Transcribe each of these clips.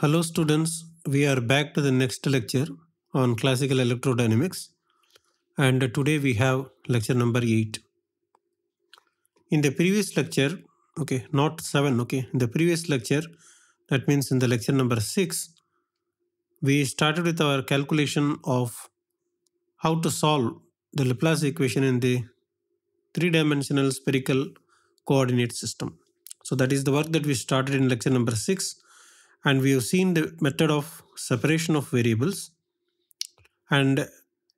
Hello students, we are back to the next lecture on classical electrodynamics and today we have lecture number 8. In the previous lecture, okay, not 7, okay, in the previous lecture, that means in the lecture number 6, we started with our calculation of how to solve the Laplace equation in the three-dimensional spherical coordinate system. So that is the work that we started in lecture number 6 and we have seen the method of separation of variables and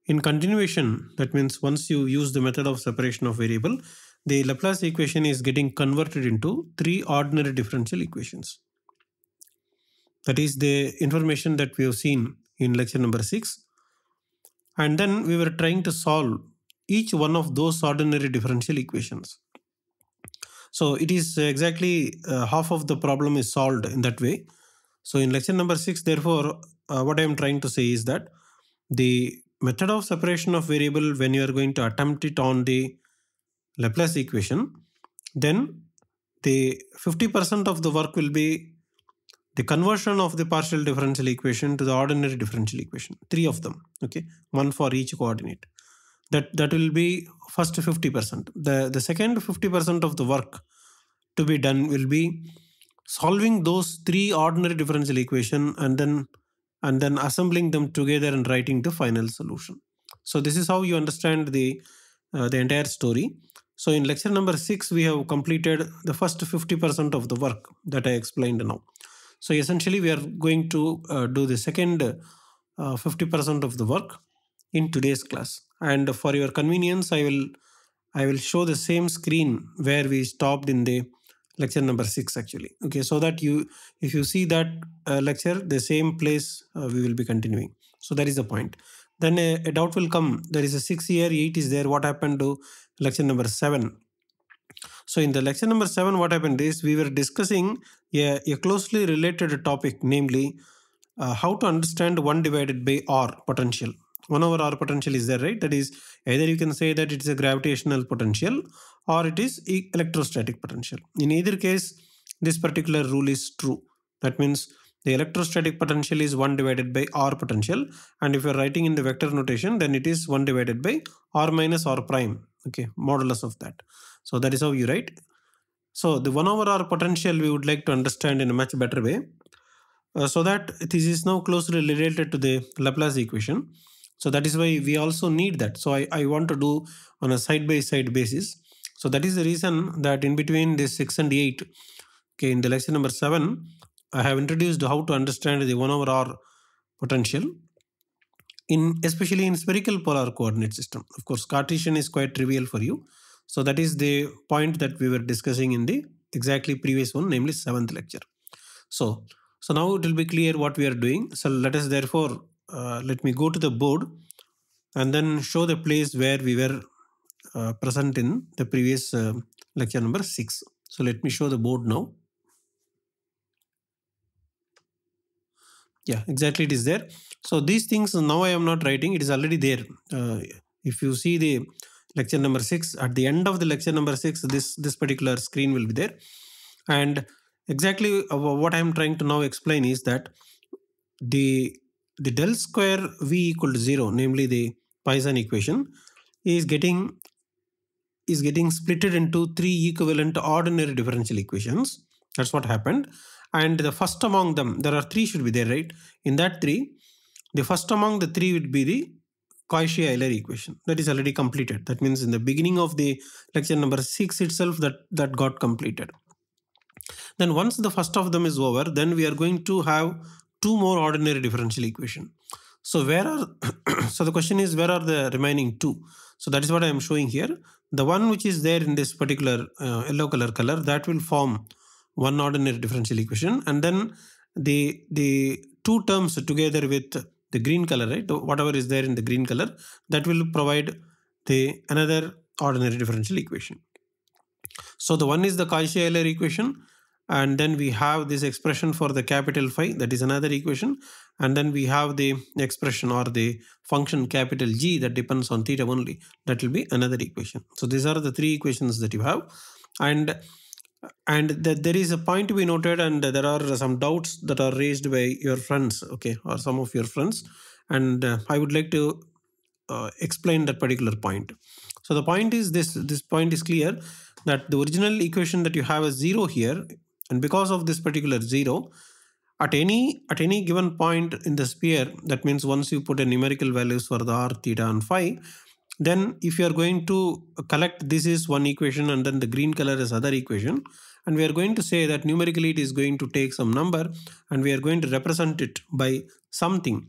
in continuation that means once you use the method of separation of variable the Laplace equation is getting converted into three ordinary differential equations. That is the information that we have seen in lecture number 6 and then we were trying to solve each one of those ordinary differential equations. So it is exactly uh, half of the problem is solved in that way so in lesson number six, therefore, uh, what I am trying to say is that the method of separation of variable when you are going to attempt it on the Laplace equation, then the 50% of the work will be the conversion of the partial differential equation to the ordinary differential equation, three of them, okay, one for each coordinate. That, that will be first 50%. The, the second 50% of the work to be done will be solving those three ordinary differential equation and then and then assembling them together and writing the final solution. So this is how you understand the uh, the entire story. So in lecture number 6 we have completed the first 50% of the work that I explained now. So essentially we are going to uh, do the second 50% uh, of the work in today's class and for your convenience I will I will show the same screen where we stopped in the lecture number 6 actually okay so that you if you see that uh, lecture the same place uh, we will be continuing so that is the point then a, a doubt will come there is a 6 year 8 is there what happened to lecture number 7 so in the lecture number 7 what happened is we were discussing a, a closely related topic namely uh, how to understand 1 divided by r potential 1 over r potential is there, right? That is, either you can say that it's a gravitational potential or it is electrostatic potential. In either case, this particular rule is true. That means the electrostatic potential is 1 divided by r potential. And if you're writing in the vector notation, then it is 1 divided by r minus r prime. Okay, modulus of that. So that is how you write. So the 1 over r potential we would like to understand in a much better way. Uh, so that this is now closely related to the Laplace equation. So that is why we also need that. So I, I want to do on a side by side basis. So that is the reason that in between this 6 and 8, okay, in the lecture number 7, I have introduced how to understand the 1 over r potential in especially in spherical polar coordinate system. Of course, Cartesian is quite trivial for you. So that is the point that we were discussing in the exactly previous one, namely 7th lecture. So, so now it will be clear what we are doing. So let us therefore uh, let me go to the board and then show the place where we were uh, present in the previous uh, lecture number 6. So let me show the board now. Yeah, exactly it is there. So these things now I am not writing, it is already there. Uh, if you see the lecture number 6, at the end of the lecture number 6, this, this particular screen will be there. And exactly uh, what I am trying to now explain is that the the del square v equal to 0 namely the Poisson equation is getting is getting splitted into three equivalent ordinary differential equations that's what happened and the first among them there are three should be there right in that three the first among the three would be the Cauchy-Euler equation that is already completed that means in the beginning of the lecture number 6 itself that that got completed then once the first of them is over then we are going to have two more ordinary differential equation. So where are so the question is where are the remaining two? So that is what I am showing here. The one which is there in this particular uh, yellow color color that will form one ordinary differential equation and then the the two terms together with the green color right whatever is there in the green color that will provide the another ordinary differential equation. So the one is the Cauchy-Euler equation and then we have this expression for the capital phi that is another equation and then we have the expression or the function capital G that depends on theta only that will be another equation so these are the three equations that you have and and that there is a point to be noted and there are some doubts that are raised by your friends okay or some of your friends and uh, I would like to uh, explain that particular point so the point is this this point is clear that the original equation that you have is 0 here and because of this particular zero, at any at any given point in the sphere, that means once you put a numerical values for the r, theta and phi, then if you are going to collect this is one equation and then the green color is other equation and we are going to say that numerically it is going to take some number and we are going to represent it by something.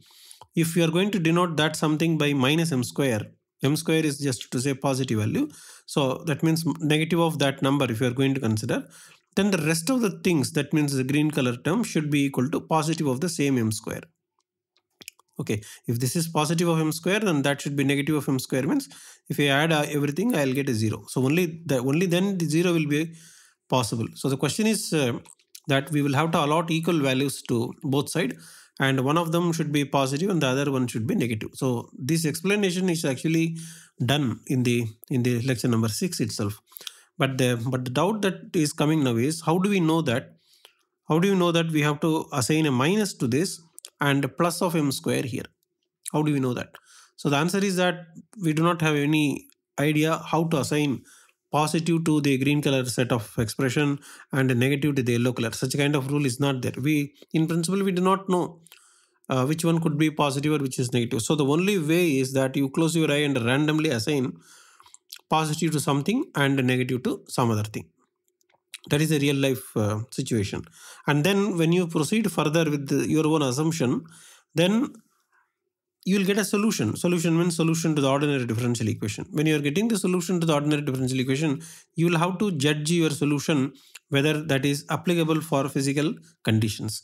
If you are going to denote that something by minus m square, m square is just to say positive value. So that means negative of that number if you are going to consider then the rest of the things, that means the green color term, should be equal to positive of the same m square. Okay, if this is positive of m square, then that should be negative of m square means if I add uh, everything, I'll get a zero. So only the only then the zero will be possible. So the question is uh, that we will have to allot equal values to both side and one of them should be positive and the other one should be negative. So this explanation is actually done in the in the lecture number six itself but the but the doubt that is coming now is how do we know that how do you know that we have to assign a minus to this and a plus of m square here how do we know that so the answer is that we do not have any idea how to assign positive to the green color set of expression and negative to the yellow color such kind of rule is not there we in principle we do not know uh, which one could be positive or which is negative so the only way is that you close your eye and randomly assign positive to something and negative to some other thing. That is a real life uh, situation. And then when you proceed further with the, your own assumption, then you will get a solution. Solution means solution to the ordinary differential equation. When you are getting the solution to the ordinary differential equation, you will have to judge your solution whether that is applicable for physical conditions.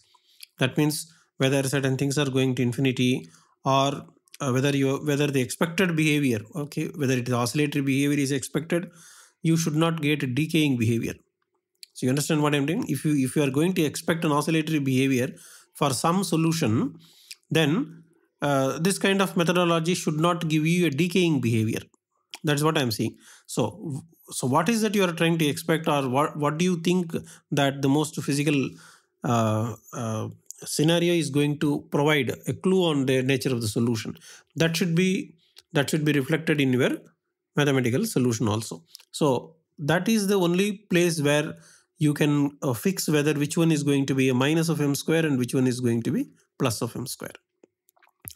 That means whether certain things are going to infinity or uh, whether you whether the expected behavior okay whether it is oscillatory behavior is expected you should not get decaying behavior so you understand what i'm doing if you if you are going to expect an oscillatory behavior for some solution then uh, this kind of methodology should not give you a decaying behavior that's what i'm saying so so what is that you are trying to expect or what what do you think that the most physical uh, uh scenario is going to provide a clue on the nature of the solution that should be that should be reflected in your mathematical solution also so that is the only place where you can uh, fix whether which one is going to be a minus of m square and which one is going to be plus of m square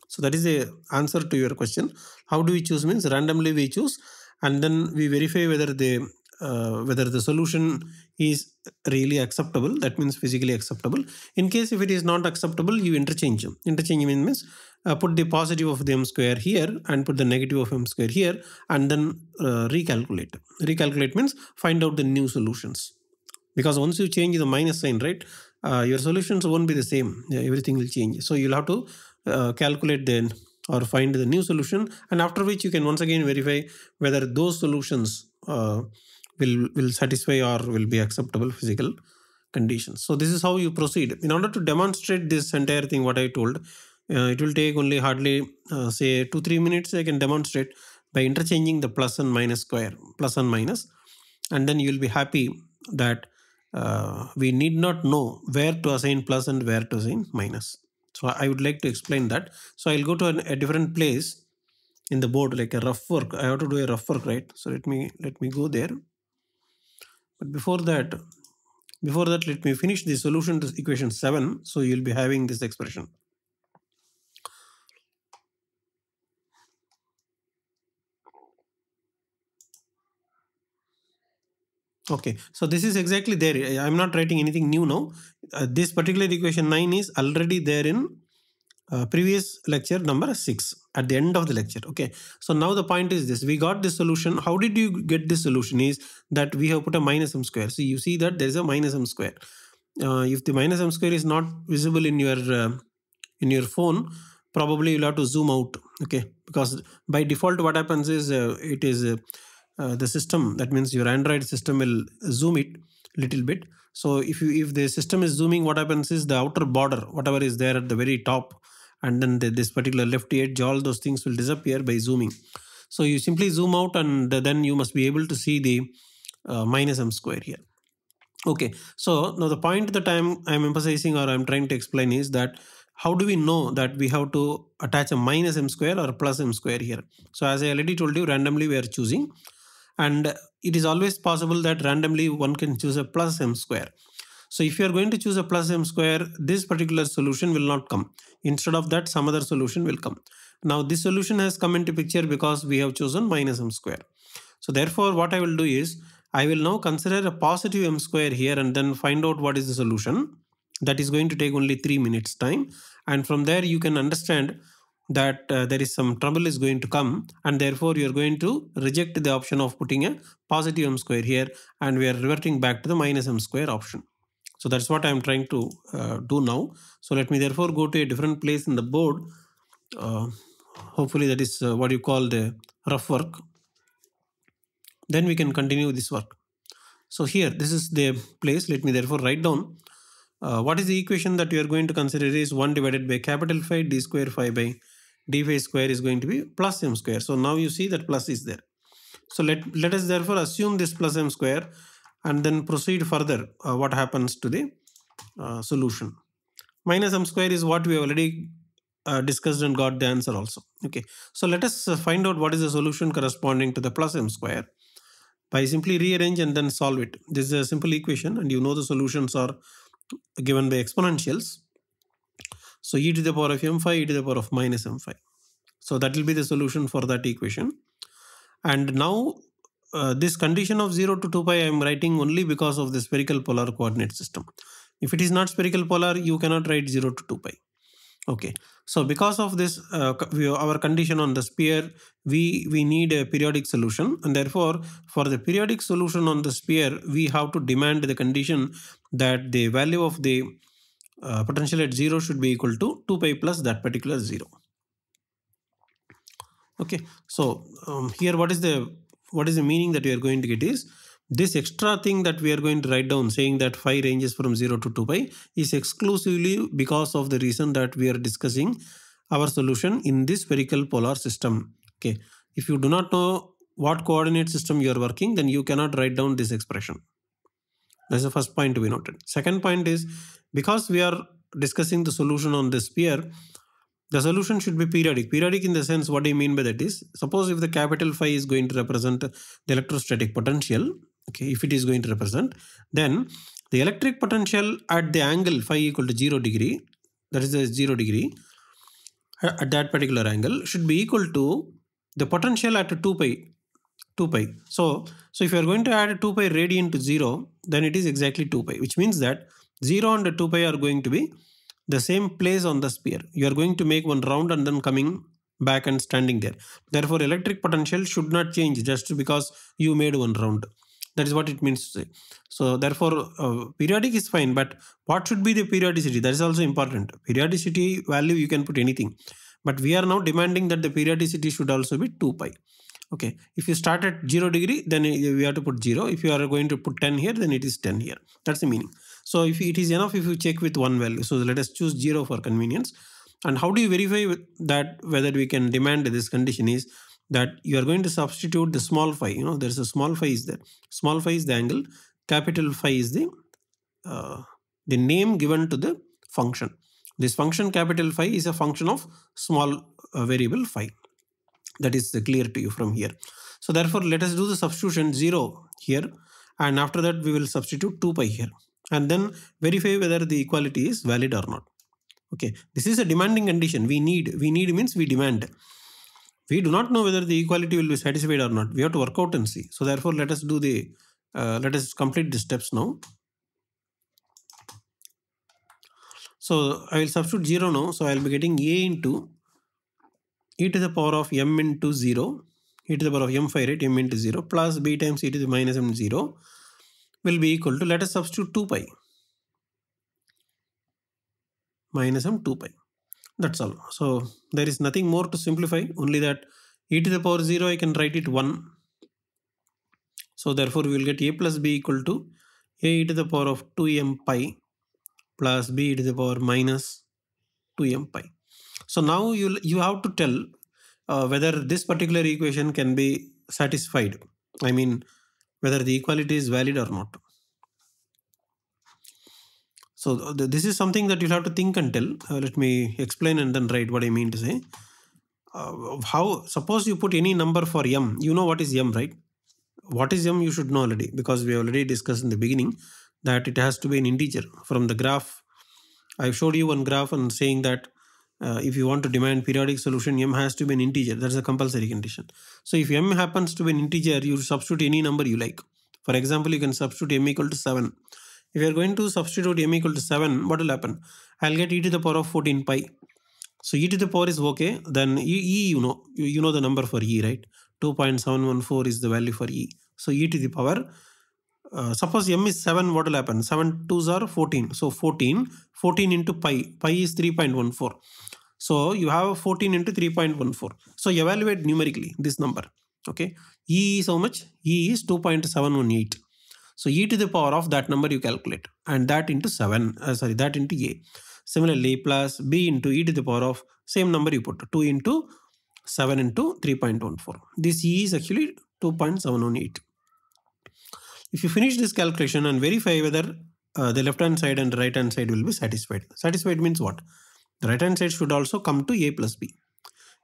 so that is the answer to your question how do we choose means randomly we choose and then we verify whether the uh, whether the solution is really acceptable that means physically acceptable in case if it is not acceptable you interchange them interchange means uh, put the positive of the m square here and put the negative of m square here and then uh, recalculate recalculate means find out the new solutions because once you change the minus sign right uh, your solutions won't be the same yeah, everything will change so you'll have to uh, calculate then or find the new solution and after which you can once again verify whether those solutions uh, will will satisfy or will be acceptable physical conditions so this is how you proceed in order to demonstrate this entire thing what i told uh, it will take only hardly uh, say 2 3 minutes i can demonstrate by interchanging the plus and minus square plus and minus and then you will be happy that uh, we need not know where to assign plus and where to assign minus so i would like to explain that so i'll go to an, a different place in the board like a rough work i have to do a rough work right so let me let me go there but before that, before that, let me finish the solution to equation 7. So you'll be having this expression. Okay, so this is exactly there. I'm not writing anything new now. Uh, this particular equation 9 is already there in uh, previous lecture number 6 at the end of the lecture okay so now the point is this we got this solution how did you get this solution is that we have put a minus m square so you see that there is a minus m square uh, if the minus m square is not visible in your uh, in your phone probably you'll have to zoom out okay because by default what happens is uh, it is uh, uh, the system that means your android system will zoom it little bit so if you if the system is zooming what happens is the outer border whatever is there at the very top and then the, this particular left edge, all those things will disappear by zooming. So you simply zoom out and then you must be able to see the uh, minus m square here. Okay, so now the point that I'm, I'm emphasizing or I'm trying to explain is that how do we know that we have to attach a minus m square or plus m square here? So as I already told you, randomly we are choosing and it is always possible that randomly one can choose a plus m square. So if you are going to choose a plus m square, this particular solution will not come. Instead of that, some other solution will come. Now this solution has come into picture because we have chosen minus m square. So therefore what I will do is, I will now consider a positive m square here and then find out what is the solution. That is going to take only 3 minutes time. And from there you can understand that uh, there is some trouble is going to come and therefore you are going to reject the option of putting a positive m square here and we are reverting back to the minus m square option. So that's what I'm trying to uh, do now. So let me therefore go to a different place in the board. Uh, hopefully that is uh, what you call the rough work. Then we can continue this work. So here, this is the place. Let me therefore write down uh, what is the equation that you are going to consider is 1 divided by capital phi d square phi by d phi square is going to be plus m square. So now you see that plus is there. So let, let us therefore assume this plus m square and then proceed further uh, what happens to the uh, solution. Minus m square is what we have already uh, discussed and got the answer also. Okay, so let us uh, find out what is the solution corresponding to the plus m square by simply rearrange and then solve it. This is a simple equation and you know the solutions are given by exponentials. So e to the power of m5, e to the power of minus m5. So that will be the solution for that equation. And now uh, this condition of 0 to 2 pi I am writing only because of the spherical polar coordinate system. If it is not spherical polar, you cannot write 0 to 2 pi. Okay, so because of this, uh, our condition on the sphere, we, we need a periodic solution and therefore for the periodic solution on the sphere, we have to demand the condition that the value of the uh, potential at 0 should be equal to 2 pi plus that particular 0. Okay, so um, here what is the what is the meaning that we are going to get is this extra thing that we are going to write down saying that phi ranges from 0 to 2 pi is exclusively because of the reason that we are discussing our solution in this spherical polar system. Okay. If you do not know what coordinate system you are working, then you cannot write down this expression. That's the first point to be noted. Second point is because we are discussing the solution on the sphere, the solution should be periodic. Periodic in the sense, what I mean by that is, suppose if the capital phi is going to represent the electrostatic potential, okay, if it is going to represent, then the electric potential at the angle phi equal to 0 degree, that is the 0 degree, uh, at that particular angle should be equal to the potential at 2 pi 2 pi. So, so if you are going to add a 2 pi radian to 0, then it is exactly 2 pi, which means that 0 and 2 pi are going to be the same place on the sphere. You are going to make one round and then coming back and standing there. Therefore, electric potential should not change just because you made one round. That is what it means to say. So therefore, uh, periodic is fine, but what should be the periodicity? That is also important. Periodicity value, you can put anything. But we are now demanding that the periodicity should also be 2 pi. Okay, if you start at 0 degree, then we have to put 0. If you are going to put 10 here, then it is 10 here. That's the meaning. So if it is enough if you check with one value. So let us choose 0 for convenience. And how do you verify that whether we can demand this condition is that you are going to substitute the small phi. You know, there's a small phi is there. Small phi is the angle. Capital phi is the, uh, the name given to the function. This function capital phi is a function of small uh, variable phi. That is clear to you from here. So therefore, let us do the substitution 0 here. And after that, we will substitute 2 pi here and then verify whether the equality is valid or not okay this is a demanding condition we need we need means we demand we do not know whether the equality will be satisfied or not we have to work out and see so therefore let us do the uh, let us complete the steps now so i will substitute 0 now so i'll be getting a into e to the power of m into 0 e to the power of m5 m into 0 plus b times e to the minus m 0 will be equal to, let us substitute 2 pi minus m 2 pi. That's all. So there is nothing more to simplify, only that e to the power 0, I can write it 1. So therefore, we will get a plus b equal to a e to the power of 2m pi plus b e to the power minus 2m pi. So now you you have to tell uh, whether this particular equation can be satisfied. I mean, whether the equality is valid or not. So this is something that you'll have to think and tell. Uh, let me explain and then write what I mean to say. Uh, how suppose you put any number for m, you know what is m, right? What is m you should know already because we already discussed in the beginning that it has to be an integer. From the graph, I showed you one graph and saying that uh, if you want to demand periodic solution m has to be an integer that's a compulsory condition so if m happens to be an integer you substitute any number you like for example you can substitute m equal to 7 if you are going to substitute m equal to 7 what will happen i'll get e to the power of 14 pi so e to the power is okay then e, e you know you, you know the number for e right 2.714 is the value for e so e to the power uh, suppose m is 7 what will happen 7 2s are 14 so 14 14 into pi pi is 3.14 so you have 14 into 3.14. So evaluate numerically this number. Okay. E is how much? E is 2.718. So e to the power of that number you calculate and that into 7, uh, sorry, that into a. Similarly, plus b into e to the power of same number you put 2 into 7 into 3.14. This e is actually 2.718. If you finish this calculation and verify whether uh, the left hand side and right hand side will be satisfied. Satisfied means what? The right hand side should also come to a plus b.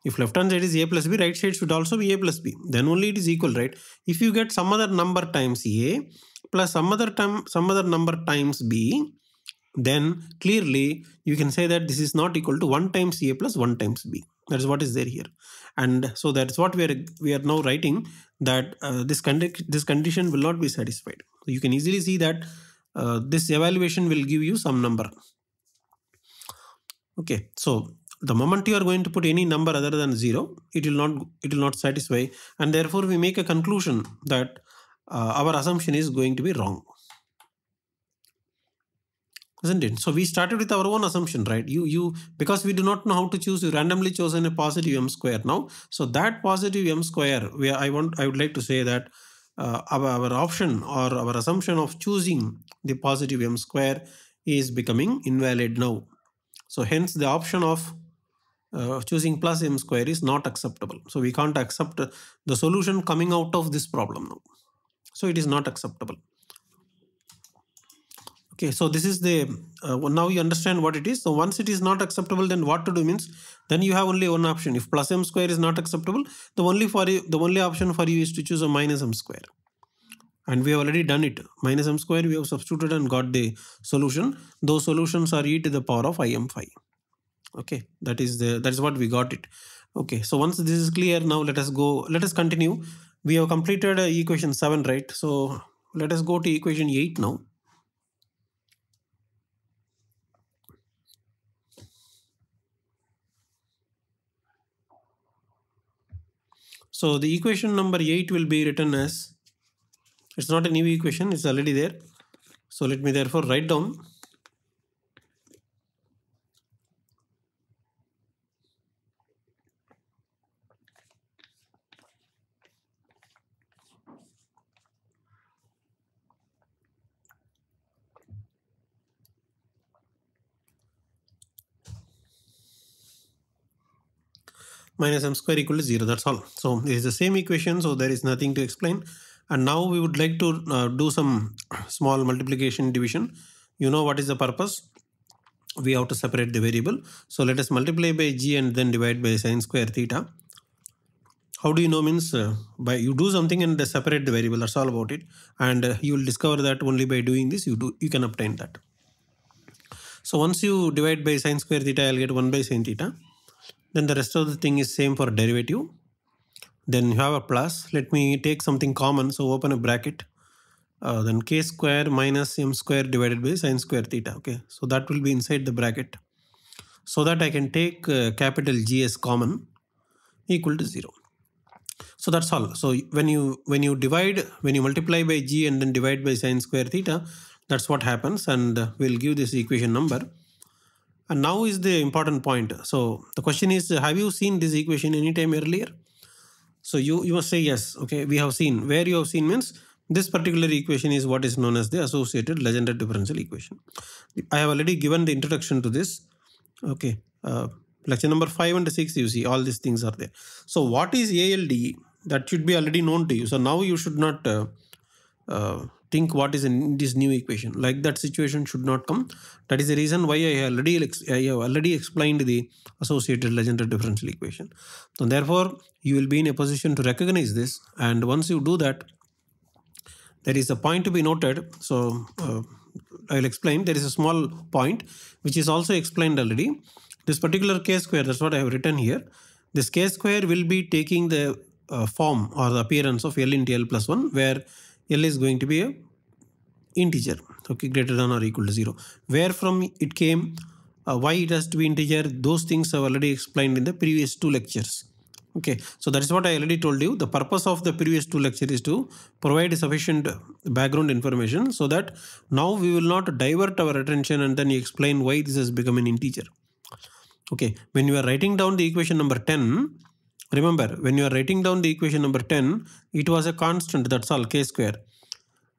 If left hand side is a plus b, right side should also be a plus b. Then only it is equal, right? If you get some other number times a plus some other time some other number times b, then clearly you can say that this is not equal to 1 times a plus 1 times b. That is what is there here. And so that's what we are we are now writing that uh, this, condi this condition will not be satisfied. So you can easily see that uh, this evaluation will give you some number okay so the moment you are going to put any number other than 0 it will not it will not satisfy and therefore we make a conclusion that uh, our assumption is going to be wrong isn't it so we started with our own assumption right you you because we do not know how to choose you randomly chosen a positive m square now so that positive m square We i want i would like to say that uh, our, our option or our assumption of choosing the positive m square is becoming invalid now so hence the option of uh, choosing plus m square is not acceptable. So we can't accept the solution coming out of this problem now. So it is not acceptable. Okay, so this is the, uh, now you understand what it is. So once it is not acceptable, then what to do means, then you have only one option. If plus m square is not acceptable, the only, for you, the only option for you is to choose a minus m square and we have already done it minus m square we have substituted and got the solution those solutions are e to the power of i m phi okay that is the that is what we got it okay so once this is clear now let us go let us continue we have completed uh, equation 7 right so let us go to equation 8 now so the equation number 8 will be written as it's not a new equation it's already there so let me therefore write down minus m square equal to 0 that's all so it is the same equation so there is nothing to explain and now we would like to uh, do some small multiplication division. You know what is the purpose? We have to separate the variable. So let us multiply by g and then divide by sine square theta. How do you know means uh, by you do something and separate the variable. That's all about it. And uh, you will discover that only by doing this you do you can obtain that. So once you divide by sine square theta, I'll get 1 by sine theta. Then the rest of the thing is same for derivative. Then you have a plus. Let me take something common. So open a bracket. Uh, then k square minus m square divided by sine square theta. Okay, so that will be inside the bracket. So that I can take uh, capital G as common equal to 0. So that's all. So when you when you divide, when you multiply by g and then divide by sine square theta, that's what happens and we'll give this equation number. And now is the important point. So the question is, have you seen this equation anytime earlier? So you, you must say yes. Okay, we have seen. Where you have seen means this particular equation is what is known as the associated Legendre differential equation. I have already given the introduction to this. Okay, uh, lecture number 5 and 6 you see all these things are there. So what is ALDE? That should be already known to you. So now you should not uh, uh, think what is in this new equation like that situation should not come that is the reason why i already i have already explained the associated Legendre differential equation so therefore you will be in a position to recognize this and once you do that there is a point to be noted so uh, i'll explain there is a small point which is also explained already this particular k square that's what i have written here this k square will be taking the uh, form or the appearance of L into L plus 1 where L is going to be a integer okay greater than or equal to 0 where from it came uh, why it has to be integer those things I've already explained in the previous two lectures okay so that is what I already told you the purpose of the previous two lectures is to provide sufficient background information so that now we will not divert our attention and then explain why this has become an integer okay when you are writing down the equation number 10 Remember, when you are writing down the equation number 10, it was a constant, that's all, k square.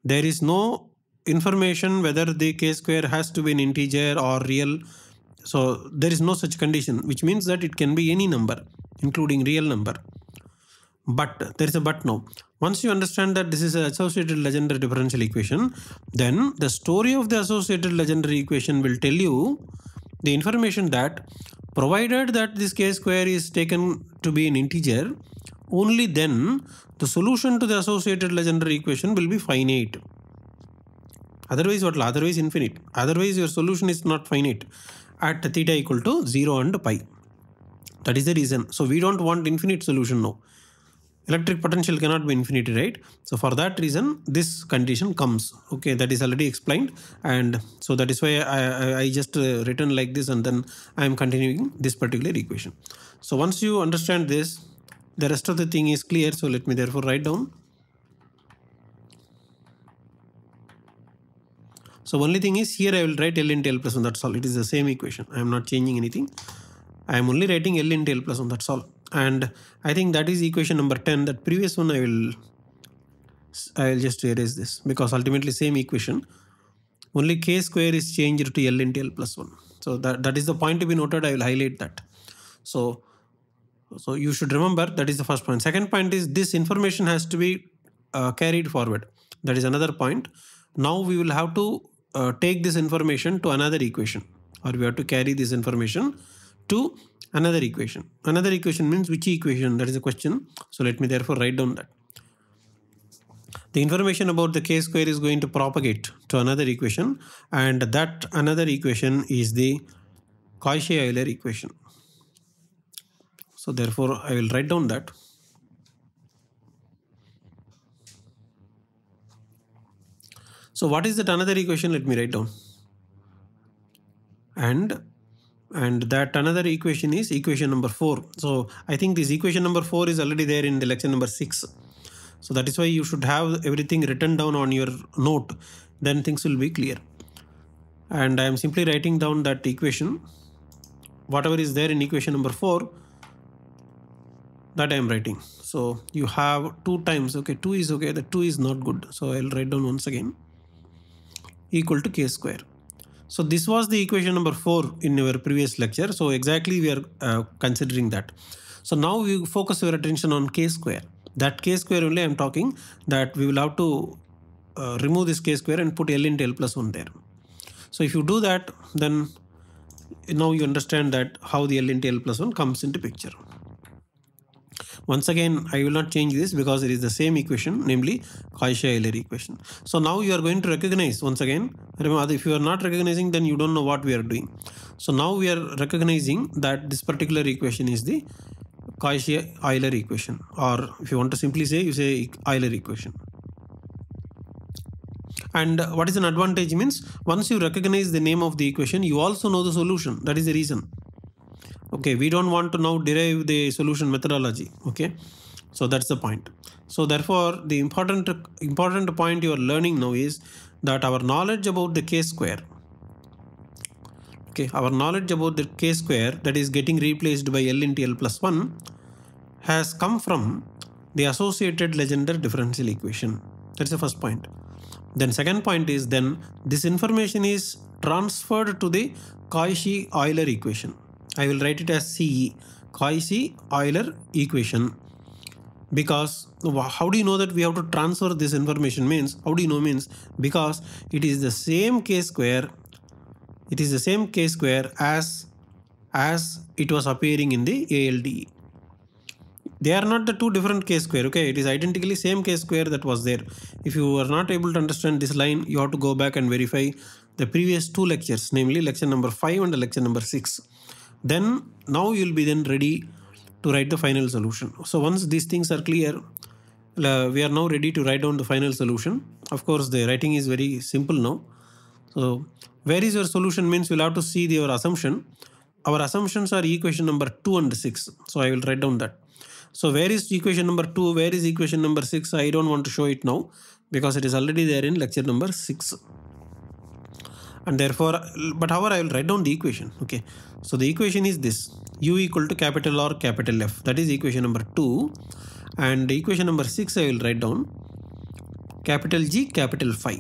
There is no information whether the k square has to be an integer or real. So there is no such condition, which means that it can be any number, including real number. But there is a but now. Once you understand that this is an associated legendary differential equation, then the story of the associated legendary equation will tell you the information that Provided that this k square is taken to be an integer, only then the solution to the associated legendary equation will be finite. Otherwise what? Otherwise infinite. Otherwise your solution is not finite at theta equal to 0 and pi. That is the reason. So we don't want infinite solution now electric potential cannot be infinity right so for that reason this condition comes okay that is already explained and so that is why I, I, I just uh, written like this and then I am continuing this particular equation so once you understand this the rest of the thing is clear so let me therefore write down so only thing is here I will write L into L plus 1 that's all it is the same equation I am not changing anything I am only writing L into L plus 1 that's all and I think that is equation number 10 that previous one I will I will just erase this because ultimately same equation only k square is changed to L into L plus 1 so that, that is the point to be noted I will highlight that so so you should remember that is the first point second point is this information has to be uh, carried forward that is another point now we will have to uh, take this information to another equation or we have to carry this information to another equation. Another equation means which equation? That is a question. So let me therefore write down that. The information about the k square is going to propagate to another equation and that another equation is the Cauchy-Euler equation. So therefore I will write down that. So what is that another equation? Let me write down. And and that another equation is equation number 4 so i think this equation number 4 is already there in the lecture number 6 so that is why you should have everything written down on your note then things will be clear and i am simply writing down that equation whatever is there in equation number 4 that i am writing so you have 2 times okay 2 is okay the 2 is not good so i'll write down once again equal to k square so this was the equation number 4 in our previous lecture. So exactly we are uh, considering that. So now we focus our attention on k square. That k square only I am talking that we will have to uh, remove this k square and put L into L plus 1 there. So if you do that then now you understand that how the L into L plus 1 comes into picture. Once again, I will not change this because it is the same equation, namely Kaisha-Euler equation. So now you are going to recognize once again. Remember, if you are not recognizing, then you don't know what we are doing. So now we are recognizing that this particular equation is the Kaisha-Euler equation, or if you want to simply say, you say Euler equation. And what is an advantage means once you recognize the name of the equation, you also know the solution. That is the reason okay we don't want to now derive the solution methodology okay so that's the point so therefore the important important point you are learning now is that our knowledge about the k square okay our knowledge about the k square that is getting replaced by l into l plus 1 has come from the associated legendary differential equation that's the first point then second point is then this information is transferred to the Cauchy Euler equation I will write it as C Cauchy Euler equation. Because how do you know that we have to transfer this information means? How do you know means? Because it is the same k square, it is the same k square as as it was appearing in the ALDE. They are not the two different k square, okay? It is identically same k square that was there. If you are not able to understand this line, you have to go back and verify the previous two lectures, namely lecture number 5 and lecture number 6 then now you'll be then ready to write the final solution so once these things are clear we are now ready to write down the final solution of course the writing is very simple now so where is your solution means you'll have to see your assumption our assumptions are equation number 2 and 6 so i will write down that so where is equation number 2 where is equation number 6 i don't want to show it now because it is already there in lecture number 6 and therefore but however I will write down the equation okay so the equation is this u equal to capital R capital F that is equation number 2 and equation number 6 I will write down capital G capital phi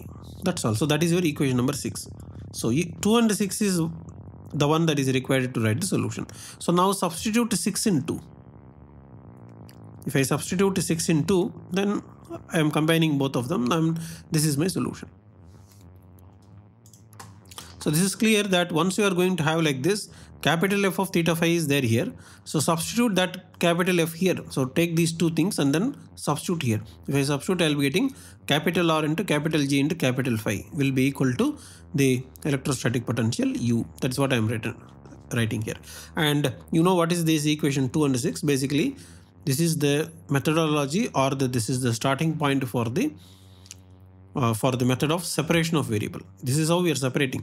that's all so that is your equation number 6 so two hundred six is the one that is required to write the solution so now substitute 6 in 2 if I substitute 6 in 2 then I am combining both of them and this is my solution so this is clear that once you are going to have like this, capital F of theta phi is there here. So substitute that capital F here. So take these two things and then substitute here. If I substitute, I'll be getting capital R into capital G into capital phi will be equal to the electrostatic potential U. That's what I'm written, writing here. And you know what is this equation 2 and 6? Basically, this is the methodology or the, this is the starting point for the uh, for the method of separation of variable. This is how we are separating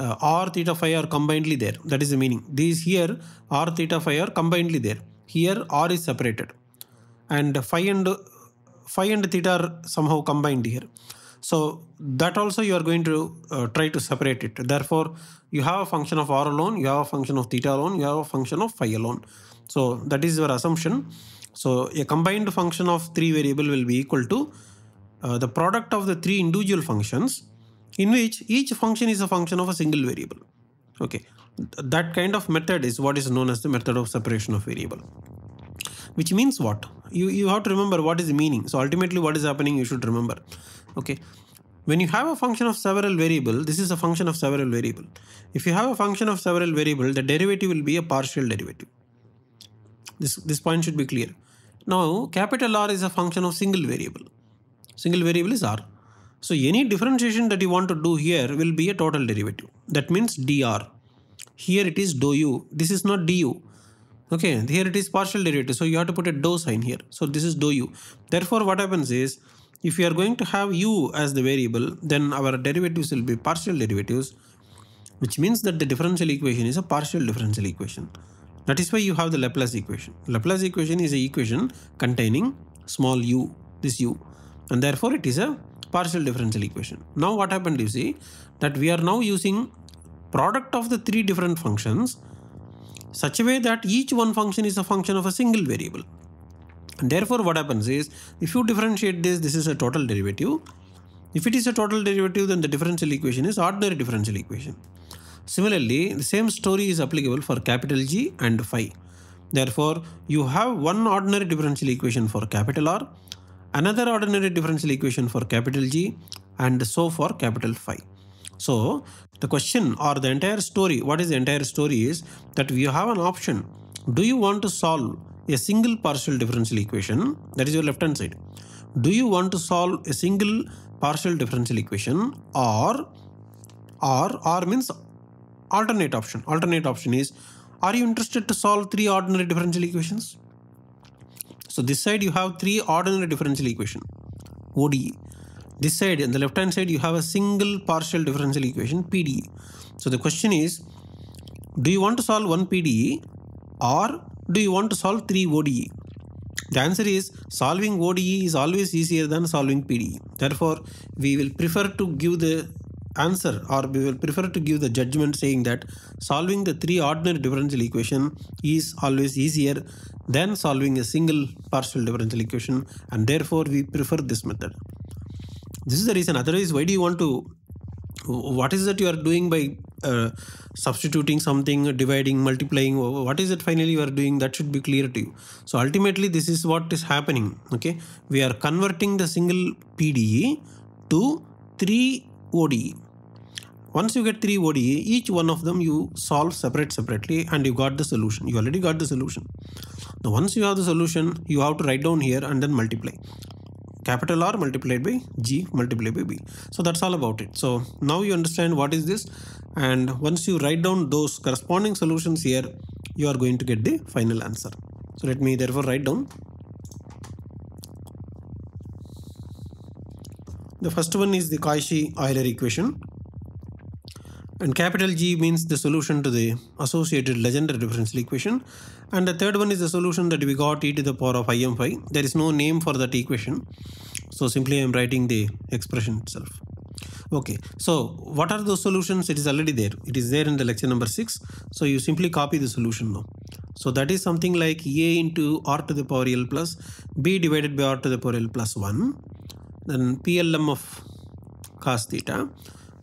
uh, r theta phi are combinedly there. That is the meaning. These here r theta phi are combinedly there. Here r is separated, and phi and phi and theta are somehow combined here. So that also you are going to uh, try to separate it. Therefore, you have a function of r alone, you have a function of theta alone, you have a function of phi alone. So that is your assumption. So a combined function of three variable will be equal to uh, the product of the three individual functions in which each function is a function of a single variable. Okay, that kind of method is what is known as the method of separation of variable. Which means what? You, you have to remember what is the meaning. So ultimately what is happening you should remember. Okay, when you have a function of several variable, this is a function of several variable. If you have a function of several variable, the derivative will be a partial derivative. This, this point should be clear. Now capital R is a function of single variable. Single variable is R. So any differentiation that you want to do here will be a total derivative. That means dr. Here it is du. This is not du. Okay, here it is partial derivative. So you have to put a do sign here. So this is du. Therefore what happens is if we are going to have u as the variable, then our derivatives will be partial derivatives, which means that the differential equation is a partial differential equation. That is why you have the Laplace equation. Laplace equation is an equation containing small u, this u, and therefore it is a partial differential equation. Now what happened you see that we are now using product of the three different functions such a way that each one function is a function of a single variable. And therefore what happens is if you differentiate this this is a total derivative. If it is a total derivative then the differential equation is ordinary differential equation. Similarly the same story is applicable for capital G and phi. Therefore you have one ordinary differential equation for capital R another ordinary differential equation for capital G and so for capital phi. So the question or the entire story, what is the entire story is that you have an option. Do you want to solve a single partial differential equation? That is your left hand side. Do you want to solve a single partial differential equation or or or means alternate option. Alternate option is are you interested to solve three ordinary differential equations? So this side you have three ordinary differential equation, ODE. This side on the left hand side you have a single partial differential equation PDE. So the question is, do you want to solve one PDE or do you want to solve three ODE? The answer is solving ODE is always easier than solving PDE. Therefore, we will prefer to give the answer or we will prefer to give the judgment saying that solving the three ordinary differential equation is always easier than solving a single partial differential equation and therefore we prefer this method. This is the reason otherwise why do you want to what is it you are doing by uh, substituting something dividing multiplying what is it finally you are doing that should be clear to you so ultimately this is what is happening okay we are converting the single pde to 3 ode once you get 3 ODA, each one of them you solve separate separately and you got the solution. You already got the solution. Now once you have the solution, you have to write down here and then multiply. Capital R multiplied by G multiplied by B. So that's all about it. So now you understand what is this and once you write down those corresponding solutions here, you are going to get the final answer. So let me therefore write down The first one is the Cauchy Euler equation and capital G means the solution to the associated legendary differential equation and the third one is the solution that we got e to the power of im phi there is no name for that equation so simply I am writing the expression itself okay so what are those solutions it is already there it is there in the lecture number 6 so you simply copy the solution now so that is something like a into r to the power l plus b divided by r to the power l plus 1 then plm of cos theta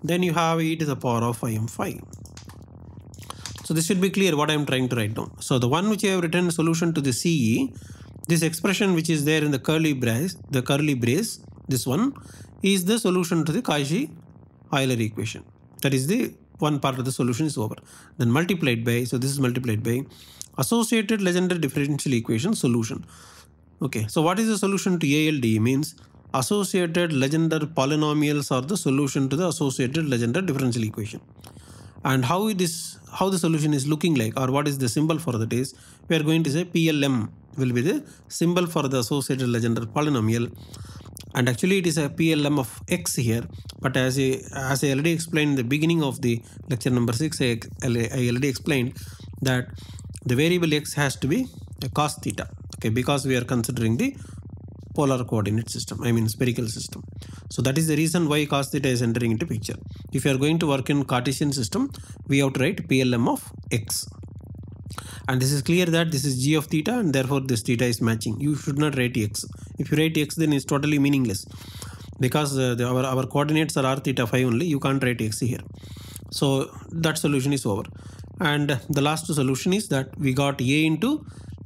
then you have e to the power of i m 5. So this should be clear what I am trying to write down. So the one which I have written solution to the CE, this expression which is there in the curly brace, the curly brace, this one is the solution to the Cauchy Euler equation. That is the one part of the solution is over. Then multiplied by, so this is multiplied by associated Legendre differential equation solution. Okay, so what is the solution to ALDE means associated Legendre polynomials are the solution to the associated Legendre differential equation. And how this how the solution is looking like or what is the symbol for that is we are going to say PLM will be the symbol for the associated Legendre polynomial and actually it is a PLM of x here but as I, as I already explained in the beginning of the lecture number 6 I, I already explained that the variable x has to be a cos theta okay because we are considering the polar coordinate system, I mean spherical system. So that is the reason why cos theta is entering into picture. If you are going to work in Cartesian system, we have to write PLM of x. And this is clear that this is g of theta and therefore this theta is matching. You should not write x. If you write x then it's totally meaningless because uh, the, our, our coordinates are r theta phi only you can't write x here so that solution is over and the last solution is that we got a into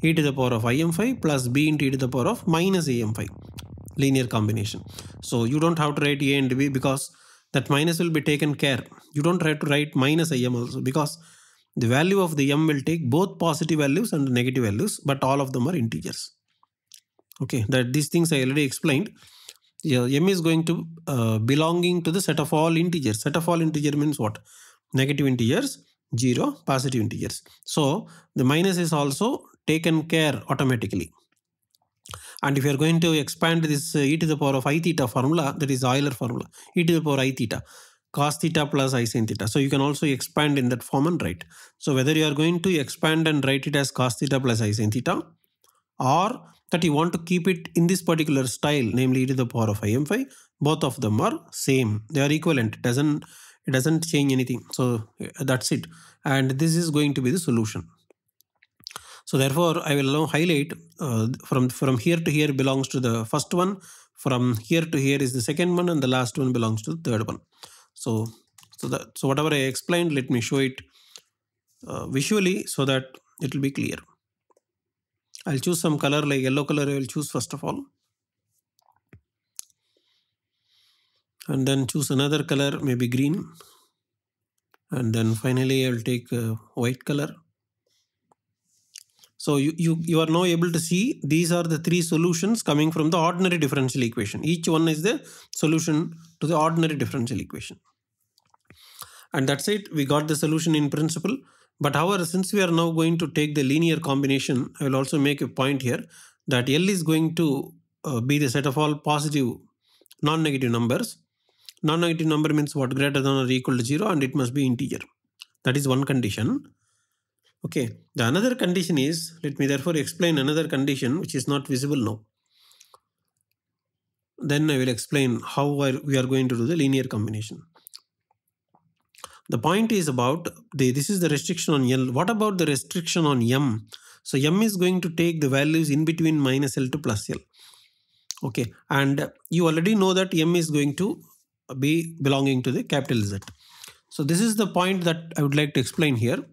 e to the power of im5 plus b into e to the power of minus am5 linear combination. So you don't have to write a and b because that minus will be taken care. You don't have to write minus im also because the value of the m will take both positive values and negative values but all of them are integers. Okay, that these things I already explained. Yeah, m is going to uh, belonging to the set of all integers. Set of all integer means what? Negative integers, 0, positive integers. So the minus is also taken care automatically. And if you are going to expand this uh, e to the power of i theta formula, that is Euler formula, e to the power i theta, cos theta plus i sin theta. So you can also expand in that form and write. So whether you are going to expand and write it as cos theta plus i sin theta, or that you want to keep it in this particular style, namely e to the power of i m phi, both of them are same. They are equivalent. It doesn't it doesn't change anything. So that's it. And this is going to be the solution. So therefore, I will now highlight uh, from, from here to here belongs to the first one, from here to here is the second one, and the last one belongs to the third one. So, so, that, so whatever I explained, let me show it uh, visually so that it will be clear. I'll choose some color like yellow color I will choose first of all. And then choose another color, maybe green. And then finally I will take uh, white color. So you, you, you are now able to see these are the three solutions coming from the ordinary differential equation. Each one is the solution to the ordinary differential equation. And that's it. We got the solution in principle. But however, since we are now going to take the linear combination, I will also make a point here that L is going to uh, be the set of all positive non-negative numbers. Non-negative number means what greater than or equal to 0 and it must be integer. That is one condition. Okay, the another condition is, let me therefore explain another condition which is not visible now. Then I will explain how we are going to do the linear combination. The point is about, the, this is the restriction on L. What about the restriction on M? So M is going to take the values in between minus L to plus L. Okay, and you already know that M is going to be belonging to the capital Z. So this is the point that I would like to explain here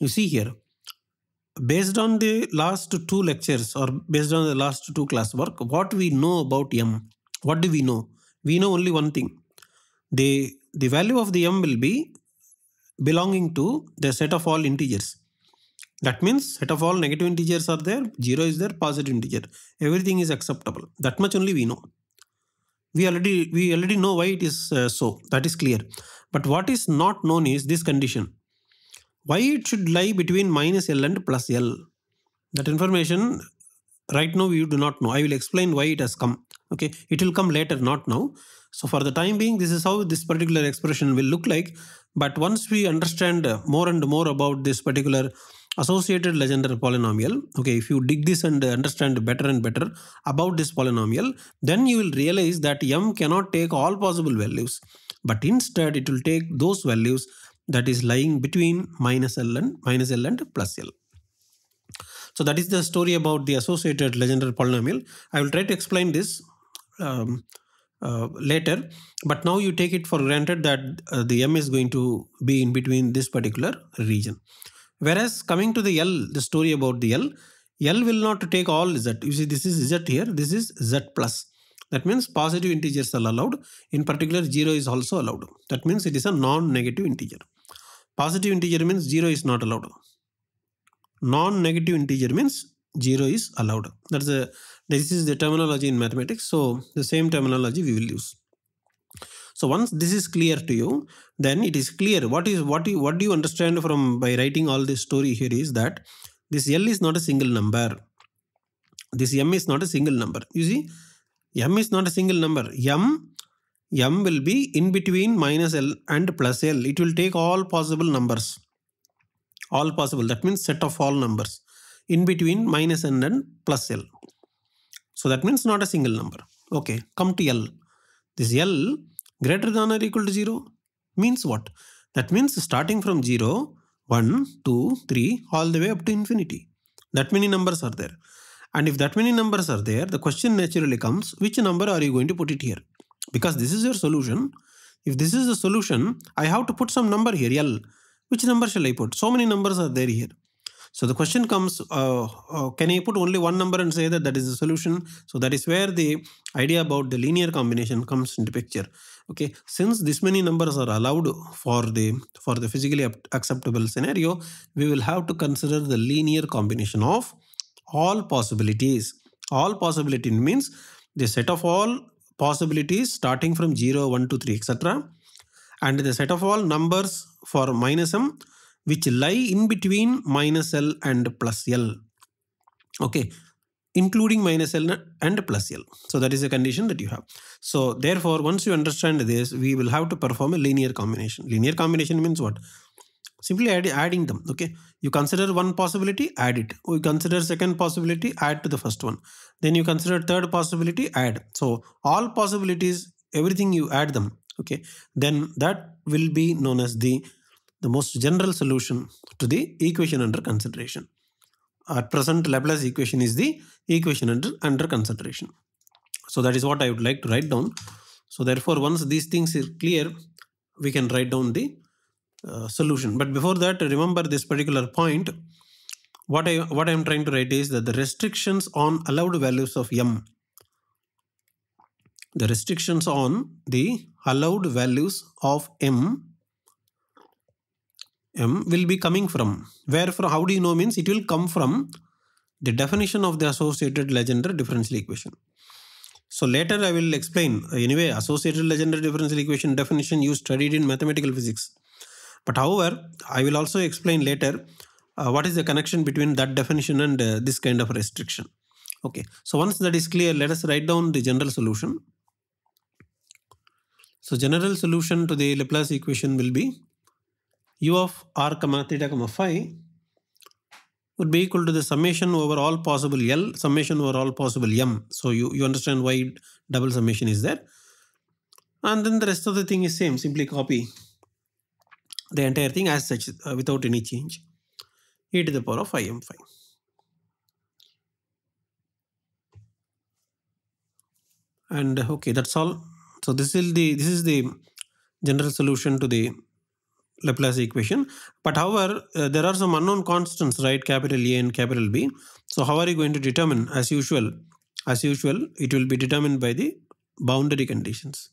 you see here, based on the last two lectures or based on the last two class work, what we know about m? What do we know? We know only one thing. The, the value of the m will be belonging to the set of all integers. That means set of all negative integers are there, 0 is there, positive integer. Everything is acceptable. That much only we know. We already, we already know why it is uh, so. That is clear. But what is not known is this condition why it should lie between minus L and plus L. That information right now you do not know. I will explain why it has come. Okay, it will come later, not now. So for the time being, this is how this particular expression will look like. But once we understand more and more about this particular associated legendary polynomial okay if you dig this and understand better and better about this polynomial then you will realize that m cannot take all possible values but instead it will take those values that is lying between minus L and minus L and plus L. So that is the story about the associated legendary polynomial. I will try to explain this um, uh, later, but now you take it for granted that uh, the M is going to be in between this particular region. Whereas coming to the L, the story about the L, L will not take all Z. You see, this is Z here, this is Z plus. That means positive integers are allowed. In particular, 0 is also allowed. That means it is a non-negative integer. Positive integer means 0 is not allowed. Non-negative integer means 0 is allowed. That's a, this is the terminology in mathematics. So the same terminology we will use. So once this is clear to you, then it is clear what is what you what do you understand from by writing all this story here is that this L is not a single number. This M is not a single number. You see, m is not a single number. m m will be in between minus l and plus l. It will take all possible numbers. All possible. That means set of all numbers. In between minus n and plus l. So that means not a single number. Okay, come to L. This L greater than or equal to 0 means what? That means starting from 0, 1, 2, 3, all the way up to infinity. That many numbers are there. And if that many numbers are there, the question naturally comes, which number are you going to put it here? Because this is your solution. If this is the solution, I have to put some number here, L. Which number shall I put? So many numbers are there here. So the question comes, uh, uh, can I put only one number and say that that is the solution? So that is where the idea about the linear combination comes into picture. Okay, since this many numbers are allowed for the for the physically acceptable scenario, we will have to consider the linear combination of all possibilities. All possibility means the set of all possibilities starting from 0, 1 to 3, etc. And the set of all numbers for minus m which lie in between minus l and plus l. Okay, including minus L and plus L. So that is a condition that you have. So therefore, once you understand this, we will have to perform a linear combination. Linear combination means what? simply add, adding them okay you consider one possibility add it we consider second possibility add to the first one then you consider third possibility add so all possibilities everything you add them okay then that will be known as the the most general solution to the equation under consideration at present Laplace equation is the equation under, under consideration. So that is what I would like to write down. So therefore once these things are clear, we can write down the uh, solution. But before that, remember this particular point. What I what I am trying to write is that the restrictions on allowed values of m. The restrictions on the allowed values of m m will be coming from where from how do you know means it will come from the definition of the associated legendary differential equation so later i will explain anyway associated legendary differential equation definition you studied in mathematical physics but however, I will also explain later uh, what is the connection between that definition and uh, this kind of restriction. Okay, so once that is clear, let us write down the general solution. So general solution to the Laplace equation will be u of r comma theta comma phi would be equal to the summation over all possible L, summation over all possible M. So you, you understand why double summation is there. And then the rest of the thing is same, simply copy the entire thing as such uh, without any change e to the power of im5 and uh, okay that's all so this is the this is the general solution to the Laplace equation. But however, uh, there are some unknown constants, right? Capital A and capital B. So how are you going to determine? As usual, as usual, it will be determined by the boundary conditions.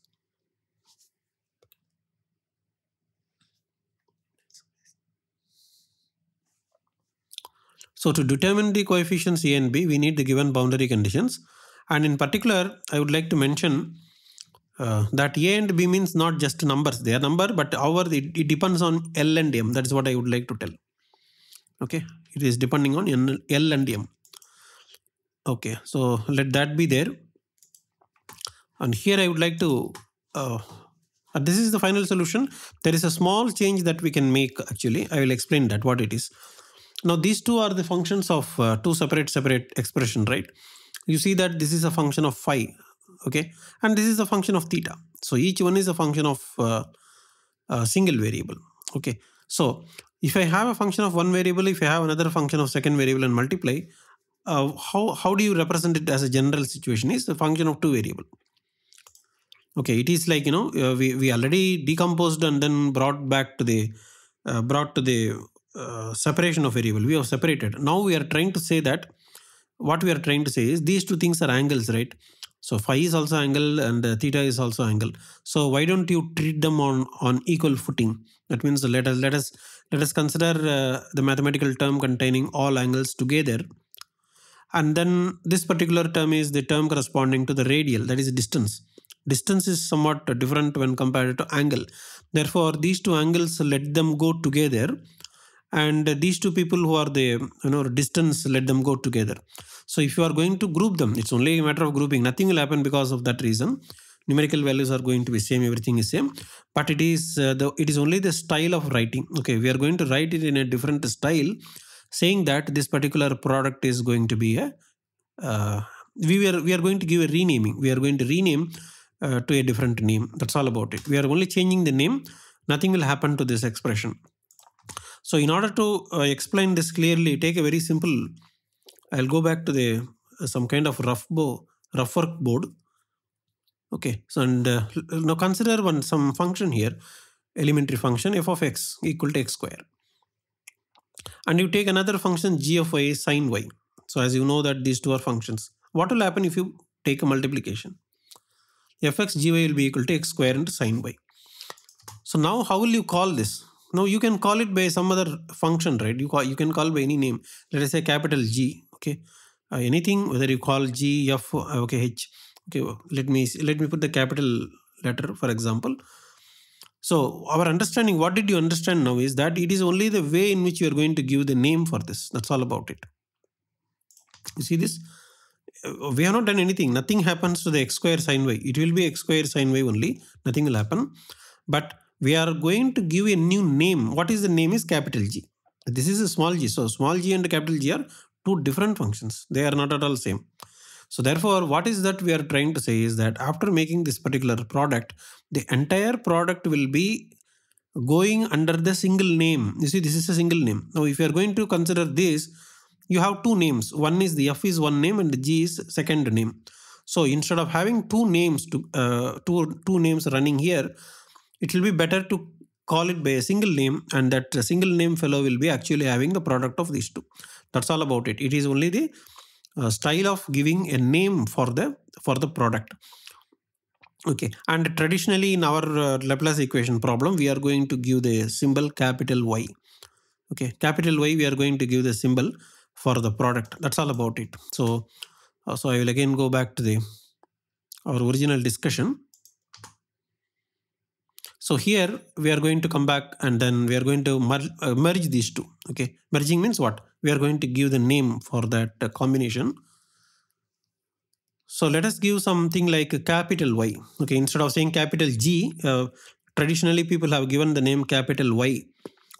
So to determine the coefficients A and B, we need the given boundary conditions. And in particular, I would like to mention uh, that A and B means not just numbers, they are number, but our it, it depends on L and M. That is what I would like to tell. Okay, it is depending on L and M. Okay, so let that be there. And here I would like to, uh, uh, this is the final solution. There is a small change that we can make actually. I will explain that what it is. Now these two are the functions of uh, two separate separate expression, right? You see that this is a function of phi, okay? And this is a function of theta. So each one is a function of uh, a single variable, okay? So if I have a function of one variable, if I have another function of second variable and multiply, uh, how, how do you represent it as a general situation is the function of two variable. Okay, it is like, you know, uh, we, we already decomposed and then brought back to the, uh, brought to the uh, separation of variable. We have separated. Now we are trying to say that what we are trying to say is these two things are angles, right? So phi is also angle and theta is also angle. So why don't you treat them on on equal footing? That means let us let us let us consider uh, the mathematical term containing all angles together. And then this particular term is the term corresponding to the radial, that is distance. Distance is somewhat different when compared to angle. Therefore, these two angles, let them go together and these two people who are the you know distance let them go together so if you are going to group them it's only a matter of grouping nothing will happen because of that reason numerical values are going to be same everything is same but it is uh, the it is only the style of writing okay we are going to write it in a different style saying that this particular product is going to be a uh, we are we are going to give a renaming we are going to rename uh, to a different name that's all about it we are only changing the name nothing will happen to this expression so, in order to uh, explain this clearly, take a very simple. I'll go back to the uh, some kind of rough bo rough work board. Okay, so and uh, now consider one some function here, elementary function f of x equal to x square, and you take another function g of y sine y. So as you know that these two are functions. What will happen if you take a multiplication? fx gy will be equal to x square into sine y. So now how will you call this? no you can call it by some other function right you call, you can call by any name let us say capital g okay uh, anything whether you call g f uh, okay h okay let me let me put the capital letter for example so our understanding what did you understand now is that it is only the way in which you are going to give the name for this that's all about it you see this uh, we have not done anything nothing happens to the x square sine y it will be x square sine y only nothing will happen but we are going to give a new name. What is the name is capital G. This is a small g. So small g and capital G are two different functions. They are not at all same. So therefore, what is that we are trying to say is that after making this particular product, the entire product will be going under the single name. You see, this is a single name. Now, if you are going to consider this, you have two names. One is the F is one name and the G is second name. So instead of having two names to uh, two two names running here, it will be better to call it by a single name and that single name fellow will be actually having the product of these two. That's all about it. It is only the uh, style of giving a name for the for the product okay and traditionally in our uh, laplace equation problem we are going to give the symbol capital y okay capital y we are going to give the symbol for the product that's all about it so uh, so i will again go back to the our original discussion so here we are going to come back and then we are going to merge, uh, merge these two. Okay. Merging means what? We are going to give the name for that uh, combination. So let us give something like capital Y. Okay. Instead of saying capital G, uh, traditionally people have given the name capital Y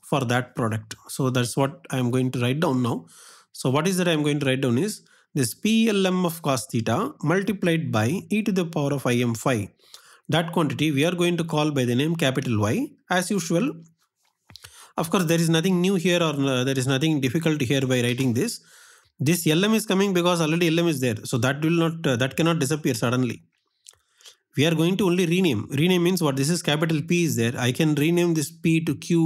for that product. So that's what I'm going to write down now. So what is that I'm going to write down is this PLM of cos theta multiplied by e to the power of Im phi that quantity we are going to call by the name capital Y as usual. Of course, there is nothing new here or uh, there is nothing difficult here by writing this. This LM is coming because already LM is there. So that will not, uh, that cannot disappear suddenly. We are going to only rename. Rename means what this is capital P is there. I can rename this P to Q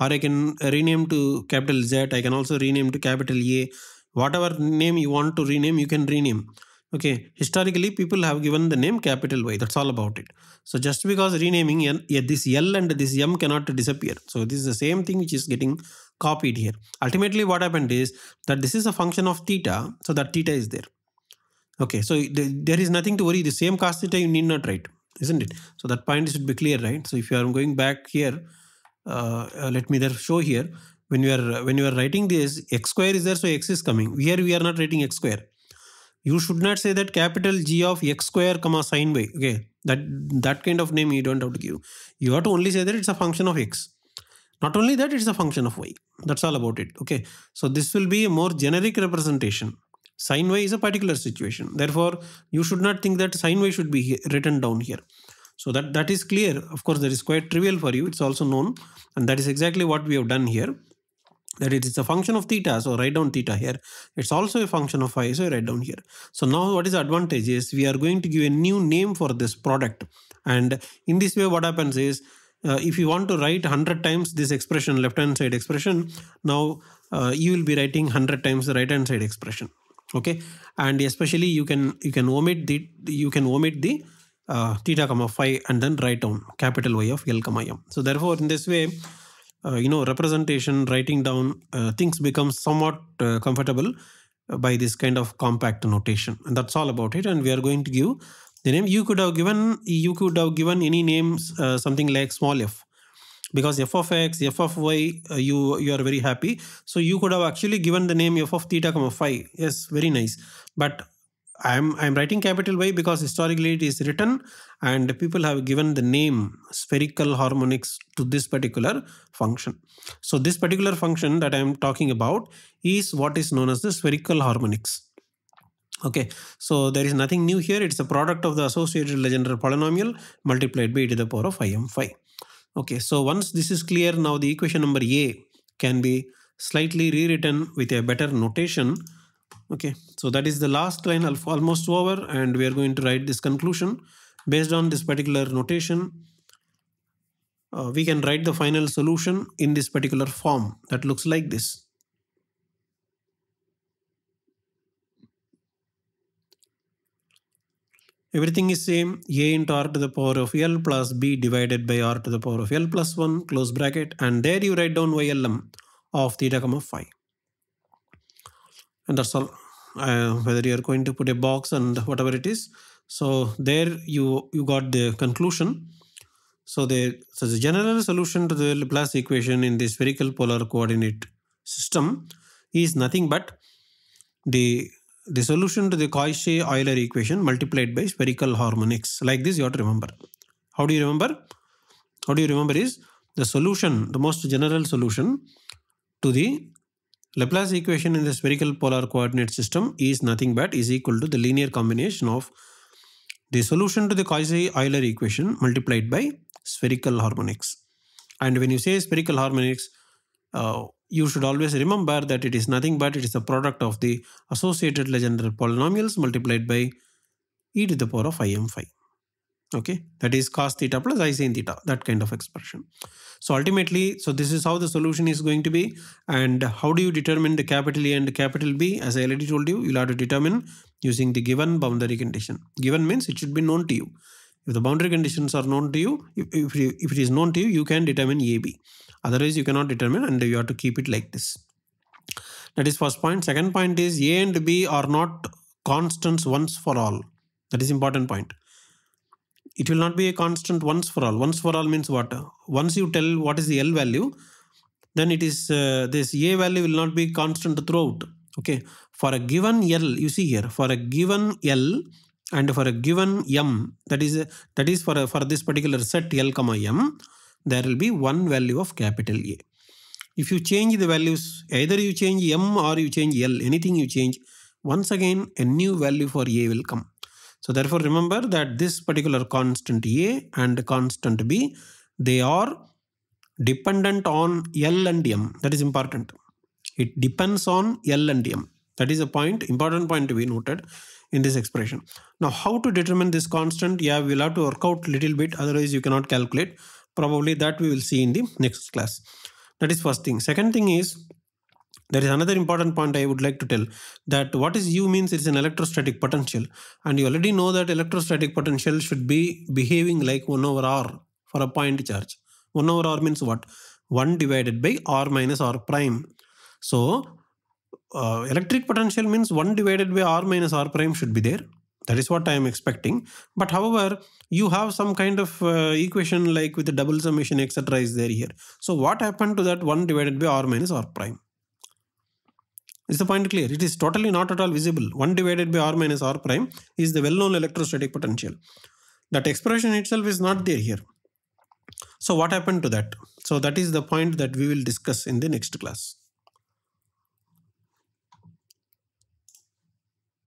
or I can rename to capital Z. I can also rename to capital A. Whatever name you want to rename, you can rename. Okay, historically people have given the name capital Y. That's all about it. So just because renaming N, yeah, this L and this M cannot disappear. So this is the same thing which is getting copied here. Ultimately what happened is that this is a function of theta. So that theta is there. Okay, so th there is nothing to worry. The same cos theta you need not write, isn't it? So that point should be clear, right? So if you are going back here, uh, uh, let me there show here. When you are when you are writing this, x square is there, so x is coming. Here we are not writing x square you should not say that capital G of x square comma sine y. Okay, that that kind of name you don't have to give. You have to only say that it's a function of x. Not only that, it's a function of y. That's all about it. Okay, so this will be a more generic representation. Sine y is a particular situation. Therefore, you should not think that sine y should be written down here. So that that is clear. Of course, that is quite trivial for you. It's also known, and that is exactly what we have done here that it is a function of theta. So write down theta here. It's also a function of phi. So write down here. So now what is the advantage is we are going to give a new name for this product. And in this way, what happens is uh, if you want to write 100 times this expression, left hand side expression, now uh, you will be writing 100 times the right hand side expression. Okay. And especially you can, you can omit the, you can omit the uh, theta comma phi and then write down capital Y of L comma M. So therefore in this way, uh, you know representation writing down uh, things becomes somewhat uh, comfortable uh, by this kind of compact notation and that's all about it and we are going to give the name you could have given you could have given any names uh, something like small f because f of x f of y uh, you you are very happy so you could have actually given the name f of theta comma phi yes very nice but I'm I'm writing capital Y because historically it is written and people have given the name spherical harmonics to this particular function. So this particular function that I'm talking about is what is known as the spherical harmonics. Okay, so there is nothing new here. It's a product of the associated Legendre polynomial multiplied by e to the power of im5. Okay, so once this is clear, now the equation number A can be slightly rewritten with a better notation okay so that is the last line almost over and we are going to write this conclusion based on this particular notation uh, we can write the final solution in this particular form that looks like this Everything is same a into r to the power of l plus b divided by r to the power of l plus 1 close bracket and there you write down ylm of theta comma phi and that's all uh, whether you're going to put a box and whatever it is so there you you got the conclusion so the so the general solution to the Laplace equation in the spherical polar coordinate system is nothing but the the solution to the Cauchy Euler equation multiplied by spherical harmonics like this you have to remember how do you remember how do you remember is the solution the most general solution to the Laplace equation in the spherical polar coordinate system is nothing but is equal to the linear combination of the solution to the Cauchy-Euler equation multiplied by spherical harmonics. And when you say spherical harmonics, uh, you should always remember that it is nothing but it is the product of the associated Legendre polynomials multiplied by e to the power of im phi okay that is cos theta plus i sin theta that kind of expression so ultimately so this is how the solution is going to be and how do you determine the capital a and capital b as i already told you you'll have to determine using the given boundary condition given means it should be known to you if the boundary conditions are known to you if, if, if it is known to you you can determine ab otherwise you cannot determine and you have to keep it like this that is first point second point is a and b are not constants once for all that is important point it will not be a constant once for all once for all means what once you tell what is the l value then it is uh, this a value will not be constant throughout okay for a given l you see here for a given l and for a given m that is that is for a, for this particular set l comma m there will be one value of capital a if you change the values either you change m or you change l anything you change once again a new value for a will come so therefore remember that this particular constant A and constant B, they are dependent on L and M. That is important. It depends on L and M. That is a point, important point to be noted in this expression. Now how to determine this constant? Yeah, we'll have to work out little bit. Otherwise you cannot calculate. Probably that we will see in the next class. That is first thing. Second thing is there is another important point I would like to tell that what is U means it's an electrostatic potential. And you already know that electrostatic potential should be behaving like 1 over r for a point charge. 1 over r means what? 1 divided by r minus r prime. So uh, electric potential means 1 divided by r minus r prime should be there. That is what I am expecting. But however, you have some kind of uh, equation like with the double summation etc is there here. So what happened to that 1 divided by r minus r prime? Is the point clear? It is totally not at all visible. 1 divided by r minus r prime is the well-known electrostatic potential. That expression itself is not there here. So what happened to that? So that is the point that we will discuss in the next class.